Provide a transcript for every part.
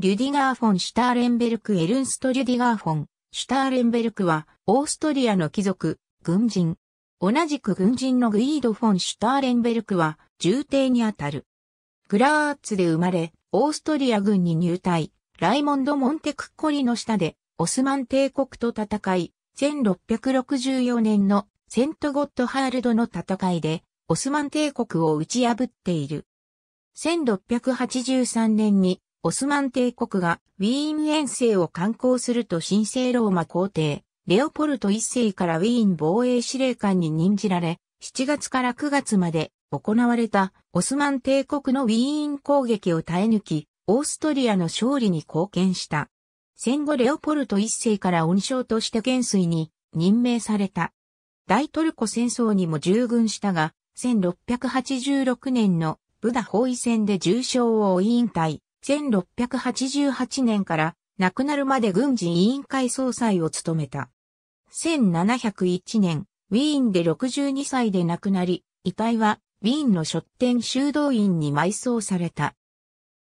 リュディガー・フォン・シュターレンベルク・エルンスト・リュディガー・フォン、シュターレンベルクは、オーストリアの貴族、軍人。同じく軍人のグイード・フォン・シュターレンベルクは、重帝にあたる。グラーツで生まれ、オーストリア軍に入隊、ライモンド・モンテクッコリの下で、オスマン帝国と戦い、1664年のセント・ゴッドハールドの戦いで、オスマン帝国を打ち破っている。1683年にオスマン帝国がウィーン遠征を観光すると神聖ローマ皇帝、レオポルト一世からウィーン防衛司令官に任じられ、7月から9月まで行われたオスマン帝国のウィーン攻撃を耐え抜き、オーストリアの勝利に貢献した。戦後レオポルト一世から恩賞として元帥に任命された。大トルコ戦争にも従軍したが、1686年のブダ包囲戦で重傷を引退。1688年から亡くなるまで軍事委員会総裁を務めた。1701年、ウィーンで62歳で亡くなり、遺体はウィーンの書店修道院に埋葬された。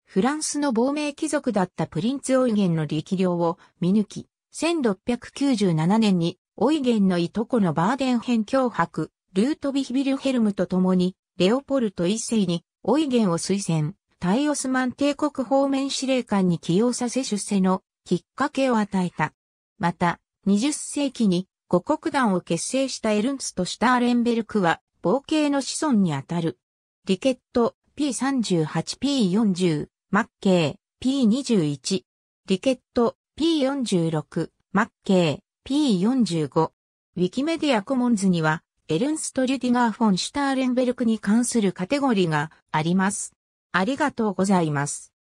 フランスの亡命貴族だったプリンツ・オイゲンの力量を見抜き、1697年にオイゲンのいとこのバーデン編脅迫、ルートビヒビルヘルムと共に、レオポルト一世にオイゲンを推薦。大オスマン帝国方面司令官に起用させ出世のきっかけを与えた。また、20世紀に五国団を結成したエルンツとシュターレンベルクは、冒険の子孫にあたる。リケット P38P40、マッケー P21、リケット P46、マッケー P45。ウィキメディアコモンズには、エルンスト・リュディガー・フォン・シュターレンベルクに関するカテゴリーがあります。ありがとうございます。